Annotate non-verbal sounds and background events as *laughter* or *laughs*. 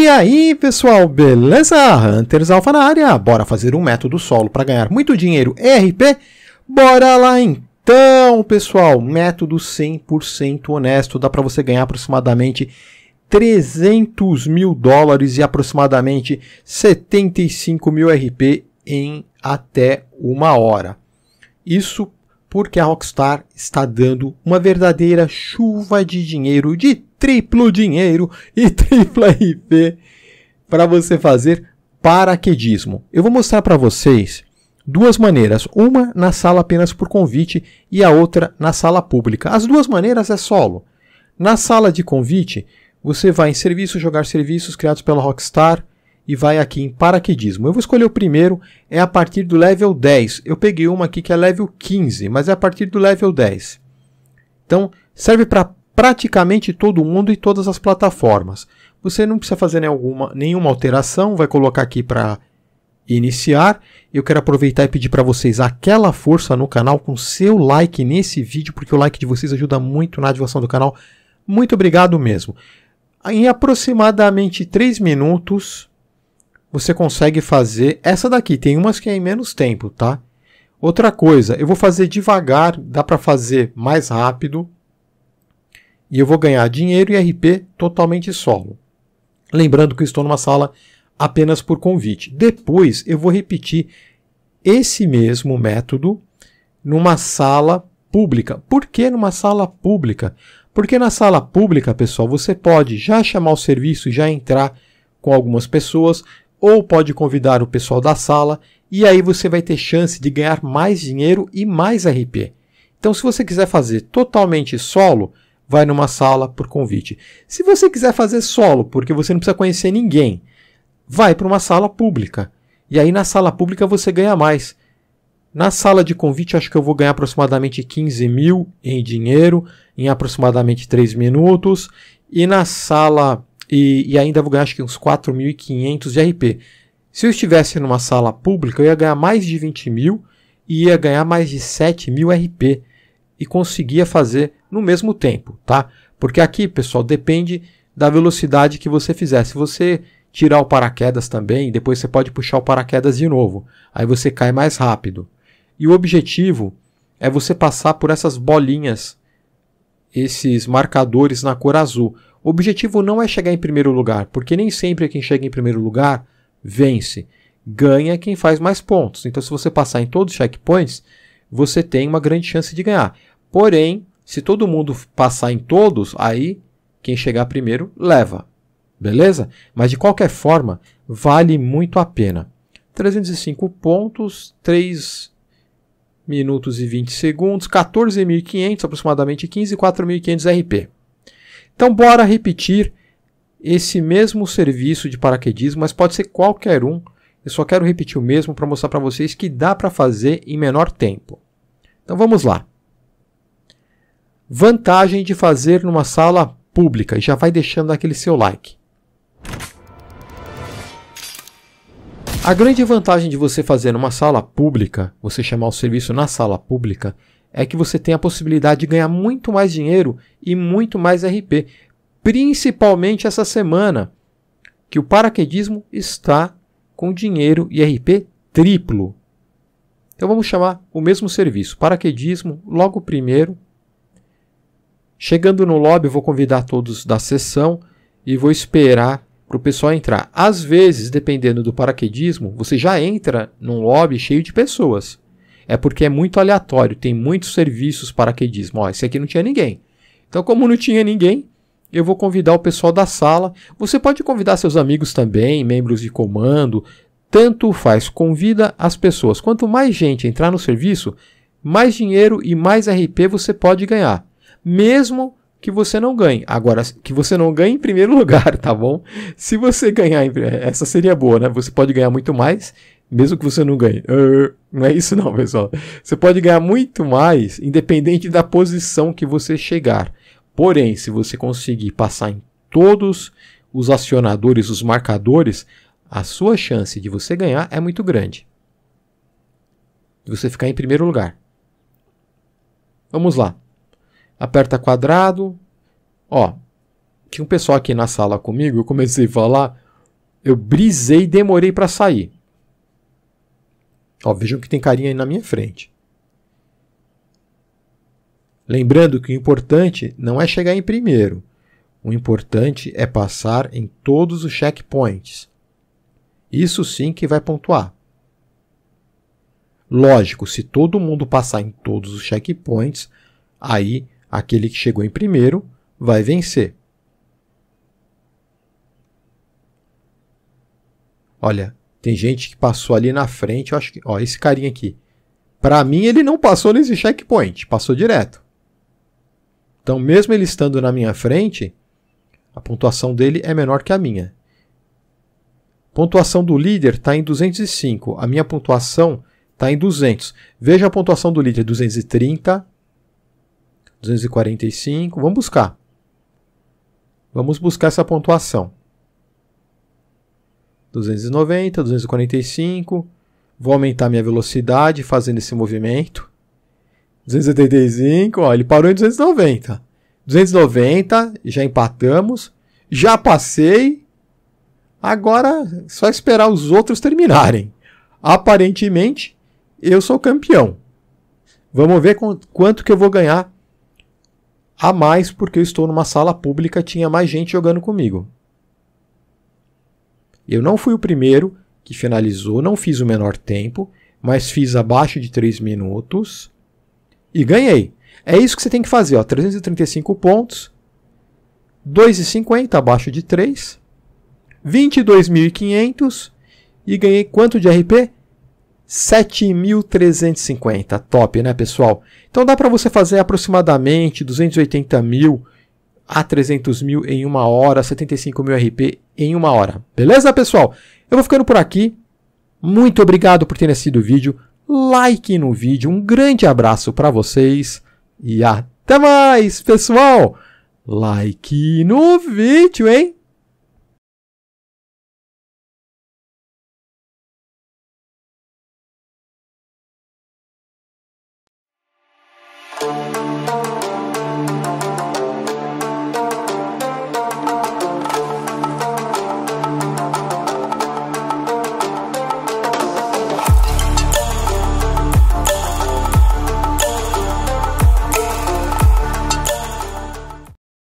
E aí, pessoal, beleza? Hunters Alpha na área. Bora fazer um método solo para ganhar muito dinheiro RP? Bora lá então, pessoal. Método 100% honesto, dá para você ganhar aproximadamente 300 mil dólares e aproximadamente 75 mil RP em até uma hora. Isso porque a Rockstar está dando uma verdadeira chuva de dinheiro de triplo dinheiro e *laughs* tripla RP para você fazer paraquedismo. Eu vou mostrar para vocês duas maneiras, uma na sala apenas por convite e a outra na sala pública. As duas maneiras é solo. Na sala de convite, você vai em serviço, jogar serviços criados pela Rockstar e vai aqui em paraquedismo. Eu vou escolher o primeiro, é a partir do level 10. Eu peguei uma aqui que é level 15, mas é a partir do level 10. Então, serve para praticamente todo mundo e todas as plataformas. Você não precisa fazer nenhuma, nenhuma alteração, vai colocar aqui para iniciar. Eu quero aproveitar e pedir para vocês aquela força no canal com seu like nesse vídeo, porque o like de vocês ajuda muito na divulgação do canal. Muito obrigado mesmo. Em aproximadamente 3 minutos, você consegue fazer essa daqui. Tem umas que é em menos tempo, tá? Outra coisa, eu vou fazer devagar, dá para fazer mais rápido, e eu vou ganhar dinheiro e RP totalmente solo. Lembrando que estou numa sala apenas por convite. Depois eu vou repetir esse mesmo método numa sala pública. Por que numa sala pública? Porque na sala pública, pessoal, você pode já chamar o serviço e já entrar com algumas pessoas, ou pode convidar o pessoal da sala, e aí você vai ter chance de ganhar mais dinheiro e mais RP. Então, se você quiser fazer totalmente solo, vai numa sala por convite. Se você quiser fazer solo, porque você não precisa conhecer ninguém, vai para uma sala pública. E aí na sala pública você ganha mais. Na sala de convite, acho que eu vou ganhar aproximadamente 15 mil em dinheiro em aproximadamente 3 minutos. E na sala. E, e ainda vou ganhar acho que uns 4.500 de RP. Se eu estivesse numa sala pública, eu ia ganhar mais de 20 mil e ia ganhar mais de 7 mil RP. E conseguia fazer no mesmo tempo, tá? Porque aqui, pessoal, depende da velocidade que você fizer. Se você tirar o paraquedas também, depois você pode puxar o paraquedas de novo. Aí você cai mais rápido. E o objetivo é você passar por essas bolinhas, esses marcadores na cor azul. O objetivo não é chegar em primeiro lugar, porque nem sempre quem chega em primeiro lugar vence. Ganha quem faz mais pontos. Então, se você passar em todos os checkpoints, você tem uma grande chance de ganhar. Porém, se todo mundo passar em todos, aí quem chegar primeiro leva. Beleza? Mas de qualquer forma, vale muito a pena. 305 pontos, 3 minutos e 20 segundos, 14.500, aproximadamente 15, 4.500 RP. Então, bora repetir esse mesmo serviço de paraquedismo, mas pode ser qualquer um. Eu só quero repetir o mesmo para mostrar para vocês que dá para fazer em menor tempo. Então, vamos lá. Vantagem de fazer numa sala pública. E já vai deixando aquele seu like. A grande vantagem de você fazer numa sala pública, você chamar o serviço na sala pública, é que você tem a possibilidade de ganhar muito mais dinheiro e muito mais RP, principalmente essa semana, que o paraquedismo está com dinheiro e RP triplo. Então vamos chamar o mesmo serviço, paraquedismo, logo primeiro, Chegando no lobby, eu vou convidar todos da sessão e vou esperar para o pessoal entrar. Às vezes, dependendo do paraquedismo, você já entra num lobby cheio de pessoas. É porque é muito aleatório, tem muitos serviços paraquedismo. Ó, esse aqui não tinha ninguém. Então, como não tinha ninguém, eu vou convidar o pessoal da sala. Você pode convidar seus amigos também, membros de comando. Tanto faz, convida as pessoas. Quanto mais gente entrar no serviço, mais dinheiro e mais RP você pode ganhar mesmo que você não ganhe. Agora, que você não ganhe em primeiro *laughs* lugar, tá bom? Se você ganhar, essa seria boa, né? Você pode ganhar muito mais, mesmo que você não ganhe. não é isso não, *laughs* pessoal. Você pode ganhar muito mais, independente da posição que você chegar. Porém, se você conseguir passar em todos os acionadores, os marcadores, a sua chance de você ganhar é muito grande. De você ficar em primeiro lugar. Vamos lá aperta quadrado. Ó, tinha um pessoal aqui na sala comigo, eu comecei a falar, eu brisei e demorei para sair. Ó, vejam que tem carinha aí na minha frente. Lembrando que o importante não é chegar em primeiro. O importante é passar em todos os checkpoints. Isso sim que vai pontuar. Lógico, se todo mundo passar em todos os checkpoints, aí Aquele que chegou em primeiro vai vencer. Olha, tem gente que passou ali na frente, eu acho que, ó, esse carinha aqui. Para mim ele não passou nesse checkpoint, passou direto. Então, mesmo ele estando na minha frente, a pontuação dele é menor que a minha. Pontuação do líder está em 205. A minha pontuação está em 200. Veja a pontuação do líder: 230, 245. Vamos buscar. Vamos buscar essa pontuação. 290, 245. Vou aumentar minha velocidade fazendo esse movimento. 285, ó, ele parou em 290. 290, já empatamos. Já passei. Agora é só esperar os outros terminarem. Aparentemente, eu sou campeão. Vamos ver quanto que eu vou ganhar a mais porque eu estou numa sala pública, tinha mais gente jogando comigo. Eu não fui o primeiro que finalizou, não fiz o menor tempo, mas fiz abaixo de 3 minutos e ganhei. É isso que você tem que fazer, ó, 335 pontos, 2,50 abaixo de 3, 22.500 e ganhei quanto de RP? 7.350, top, né, pessoal? Então dá para você fazer aproximadamente 280 mil a 300 mil em uma hora, 75 mil RP em uma hora. Beleza, pessoal? Eu vou ficando por aqui. Muito obrigado por terem assistido o vídeo. Like no vídeo. Um grande abraço para vocês. E até mais, pessoal! Like no vídeo, hein?